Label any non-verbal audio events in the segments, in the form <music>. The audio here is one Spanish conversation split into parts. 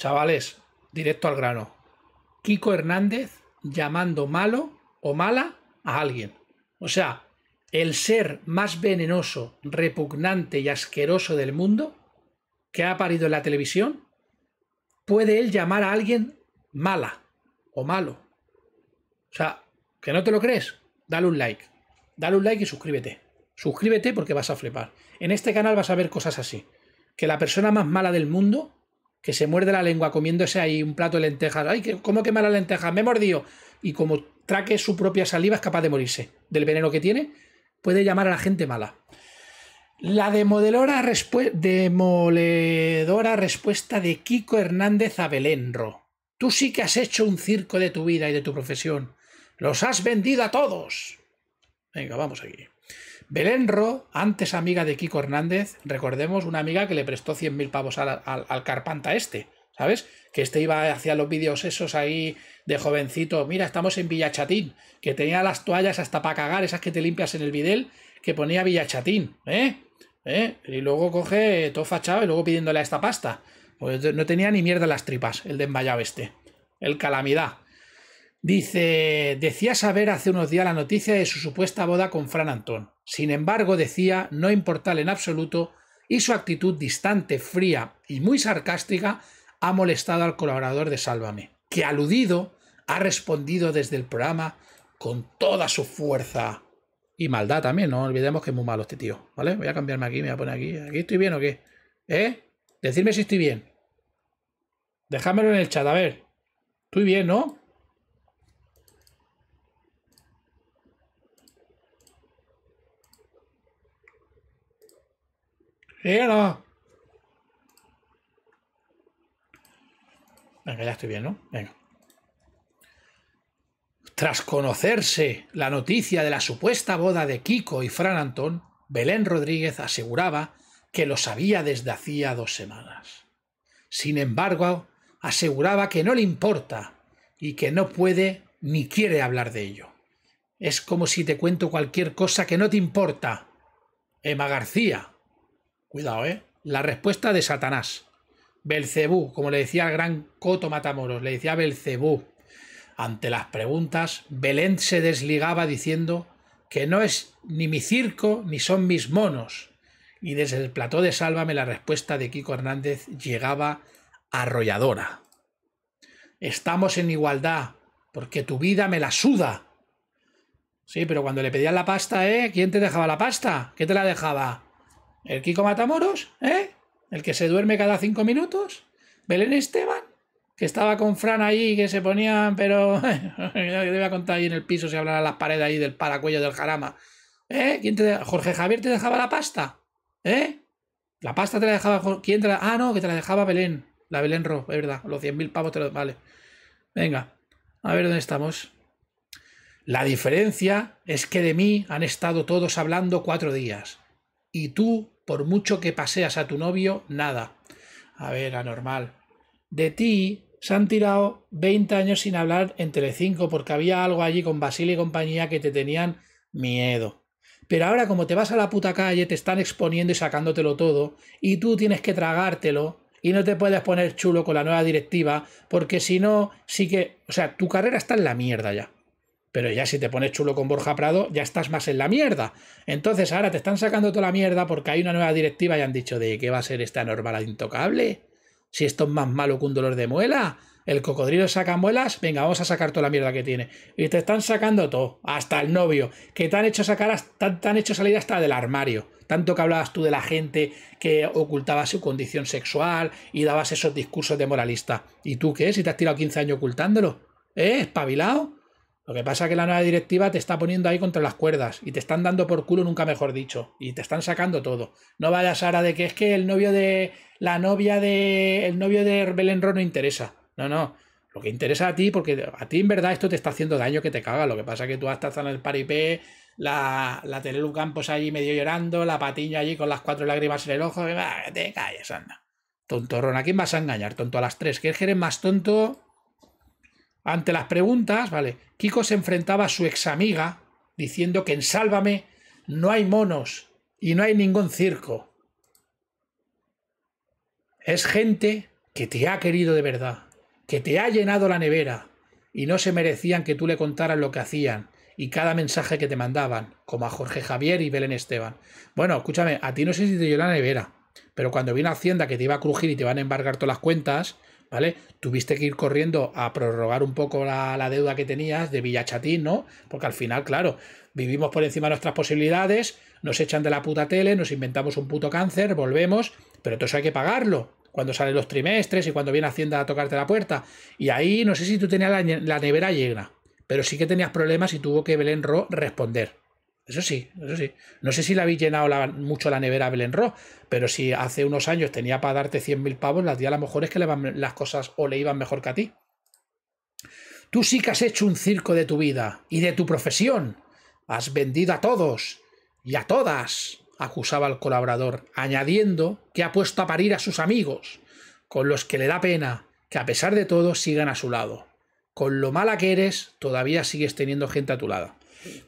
Chavales, directo al grano. Kiko Hernández llamando malo o mala a alguien. O sea, el ser más venenoso, repugnante y asqueroso del mundo que ha parido en la televisión, puede él llamar a alguien mala o malo. O sea, ¿que no te lo crees? Dale un like. Dale un like y suscríbete. Suscríbete porque vas a flipar. En este canal vas a ver cosas así. Que la persona más mala del mundo que se muerde la lengua comiéndose ahí un plato de lentejas. ¡Ay, cómo quema la lenteja! ¡Me he mordido! Y como traque su propia saliva, es capaz de morirse del veneno que tiene. Puede llamar a la gente mala. La demoledora, demoledora respuesta de Kiko Hernández a Tú sí que has hecho un circo de tu vida y de tu profesión. Los has vendido a todos. Venga, vamos aquí. Belén antes amiga de Kiko Hernández, recordemos una amiga que le prestó mil pavos al, Carpanta este, ¿sabes? Que este iba hacia los vídeos esos ahí de jovencito, mira, estamos en Villachatín, que tenía las toallas hasta para cagar, esas que te limpias en el videl, que ponía Villachatín, ¿eh? ¿Eh? Y luego coge todo fachado y luego pidiéndole a esta pasta. Pues no tenía ni mierda las tripas, el de este, el calamidad. Dice, decía saber hace unos días la noticia de su supuesta boda con Fran Antón. Sin embargo, decía no importarle en absoluto y su actitud distante, fría y muy sarcástica ha molestado al colaborador de Sálvame, que aludido ha respondido desde el programa con toda su fuerza y maldad también. No olvidemos que es muy malo este tío, ¿vale? Voy a cambiarme aquí, me voy a poner aquí. ¿Aquí estoy bien o qué? ¿Eh? Decidme si estoy bien. Déjamelo en el chat, a ver. Estoy bien, ¿no? Venga, ya estoy bien, ¿no? Venga. Tras conocerse la noticia de la supuesta boda de Kiko y Fran Antón, Belén Rodríguez aseguraba que lo sabía desde hacía dos semanas. Sin embargo, aseguraba que no le importa y que no puede ni quiere hablar de ello. Es como si te cuento cualquier cosa que no te importa. Emma García, Cuidado, ¿eh? La respuesta de Satanás. Belcebú, como le decía el gran Coto Matamoros, le decía Belcebú. Ante las preguntas, Belén se desligaba diciendo que no es ni mi circo ni son mis monos. Y desde el plató de Sálvame la respuesta de Kiko Hernández llegaba arrolladora. Estamos en igualdad, porque tu vida me la suda. Sí, pero cuando le pedían la pasta, ¿eh? ¿Quién te dejaba la pasta? ¿Qué te la dejaba? El Kiko Matamoros, ¿eh? El que se duerme cada cinco minutos. Belén Esteban, que estaba con Fran allí, que se ponían, pero. <laughs> te voy a contar ahí en el piso, si hablan las paredes ahí del paracuello del jarama. ¿Eh? ¿Quién te... ¿Jorge Javier te dejaba la pasta? ¿Eh? La pasta te la dejaba. ¿Quién te la... Ah, no, que te la dejaba Belén. La Belén Ro, es verdad. Los 100.000 pavos te los. Vale. Venga, a ver dónde estamos. La diferencia es que de mí han estado todos hablando cuatro días. Y tú por mucho que paseas a tu novio, nada. A ver, anormal. De ti se han tirado 20 años sin hablar entre 5, porque había algo allí con Basile y compañía que te tenían miedo. Pero ahora como te vas a la puta calle, te están exponiendo y sacándotelo todo, y tú tienes que tragártelo, y no te puedes poner chulo con la nueva directiva, porque si no, sí que... O sea, tu carrera está en la mierda ya. Pero ya si te pones chulo con Borja Prado, ya estás más en la mierda. Entonces ahora te están sacando toda la mierda porque hay una nueva directiva y han dicho de que va a ser esta normal e intocable. Si esto es más malo que un dolor de muela. El cocodrilo saca muelas, venga, vamos a sacar toda la mierda que tiene. Y te están sacando todo, hasta el novio, que te han hecho sacar, tan hecho salir hasta del armario. Tanto que hablabas tú de la gente que ocultaba su condición sexual y dabas esos discursos de moralista. ¿Y tú qué? Si te has tirado 15 años ocultándolo. ¿Eh? ¿Espabilado? Lo que pasa es que la nueva directiva te está poniendo ahí contra las cuerdas y te están dando por culo, nunca mejor dicho, y te están sacando todo. No vayas ahora de que es que el novio de la novia de el novio de Belén Ron no interesa. No, no. Lo que interesa a ti, porque a ti en verdad esto te está haciendo daño que te caga. Lo que pasa es que tú estás en el paripé, la, la Telelu Campos allí medio llorando, la Patiño allí con las cuatro lágrimas en el ojo. Que te calles, anda. tonto ¿a quién vas a engañar, tonto? A las tres. ¿Quieres que eres más tonto? Ante las preguntas, vale, Kiko se enfrentaba a su ex amiga diciendo que en Sálvame no hay monos y no hay ningún circo. Es gente que te ha querido de verdad, que te ha llenado la nevera y no se merecían que tú le contaras lo que hacían y cada mensaje que te mandaban, como a Jorge Javier y Belén Esteban. Bueno, escúchame, a ti no sé si te llenó la nevera, pero cuando viene Hacienda que te iba a crujir y te van a embargar todas las cuentas, ¿vale? Tuviste que ir corriendo a prorrogar un poco la, deuda que tenías de Villachatín, ¿no? Porque al final, claro, vivimos por encima de nuestras posibilidades, nos echan de la puta tele, nos inventamos un puto cáncer, volvemos, pero todo eso hay que pagarlo. Cuando salen los trimestres y cuando viene Hacienda a tocarte la puerta. Y ahí no sé si tú tenías la, nevera llena, pero sí que tenías problemas y tuvo que Belén Ro responder. Eso sí, eso sí. No sé si la habéis llenado mucho la nevera a Belén pero si hace unos años tenía para darte 100.000 pavos, las días a lo mejor es que le van, las cosas o le iban mejor que a ti. Tú sí que has hecho un circo de tu vida y de tu profesión. Has vendido a todos y a todas, acusaba el colaborador, añadiendo que ha puesto a parir a sus amigos, con los que le da pena que a pesar de todo sigan a su lado. Con lo mala que eres, todavía sigues teniendo gente a tu lado.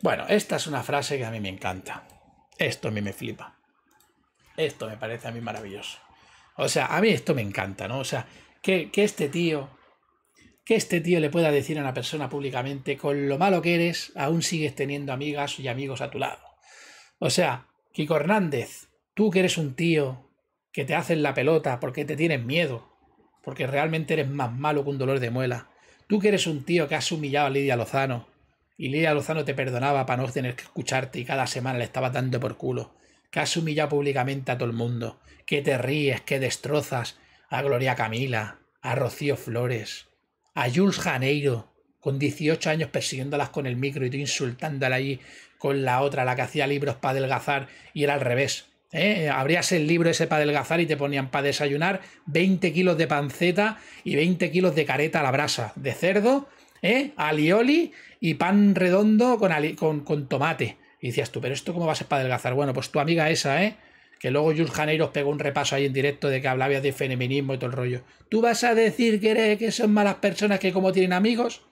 Bueno, esta es una frase que a mí me encanta. Esto a mí me flipa. Esto me parece a mí maravilloso. O sea, a mí esto me encanta, ¿no? O sea, que, que este tío, que este tío le pueda decir a una persona públicamente, con lo malo que eres, aún sigues teniendo amigas y amigos a tu lado. O sea, Kiko Hernández, tú que eres un tío que te hacen la pelota porque te tienes miedo, porque realmente eres más malo que un dolor de muela. Tú que eres un tío que has humillado a Lidia Lozano, y Lidia Lozano te perdonaba para no tener que escucharte y cada semana le estaba dando por culo. Que has humillado públicamente a todo el mundo. Que te ríes, que destrozas a Gloria Camila, a Rocío Flores, a Jules Janeiro, con 18 años persiguiéndolas con el micro y tú insultándola allí con la otra, la que hacía libros para adelgazar y era al revés. ¿Eh? Abrías el libro ese para adelgazar y te ponían para desayunar 20 kilos de panceta y 20 kilos de careta a la brasa, de cerdo ¿eh? alioli y pan redondo con, con, con, tomate. Y decías tú, pero esto cómo va a ser para adelgazar? Bueno, pues tu amiga esa, ¿eh? que luego Jules Janeiro os pegó un repaso ahí en directo de que hablabas de feminismo y todo el rollo. ¿Tú vas a decir que, eres, que son malas personas que como tienen amigos?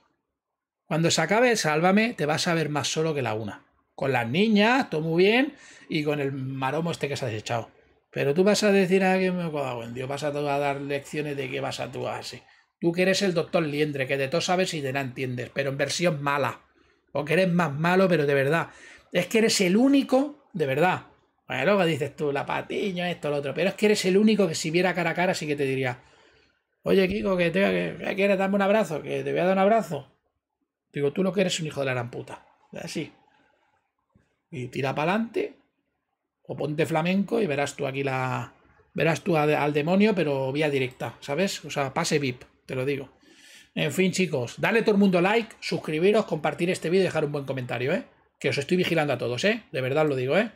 Cuando se acabe, sálvame, te vas a ver más solo que la una. Con las niñas, todo muy bien, y con el maromo este que se ha desechado Pero tú vas a decir a ah, que me cago en Dios, vas a, dar lecciones de que vas a actuar así. Tú que eres el doctor Liendre, que de todo sabes y de nada entiendes, pero en versión mala. O que eres más malo, pero de verdad. Es que eres el único, de verdad. Bueno, luego dices tú, la patiño esto, lo otro. Pero es que eres el único que si viera cara a cara, sí que te diría, oye, Kiko, que te que, quieres darme un abrazo, que te voy a dar un abrazo. Digo, tú no que eres un hijo de la gran puta. Así. Y tira para adelante. O ponte flamenco y verás tú aquí la. Verás tú al demonio, pero vía directa, ¿sabes? O sea, pase VIP te lo digo. En fin, chicos, dale todo el mundo like, suscribiros, compartir este vídeo y dejar un buen comentario, ¿eh? Que os estoy vigilando a todos, ¿eh? De verdad lo digo, ¿eh?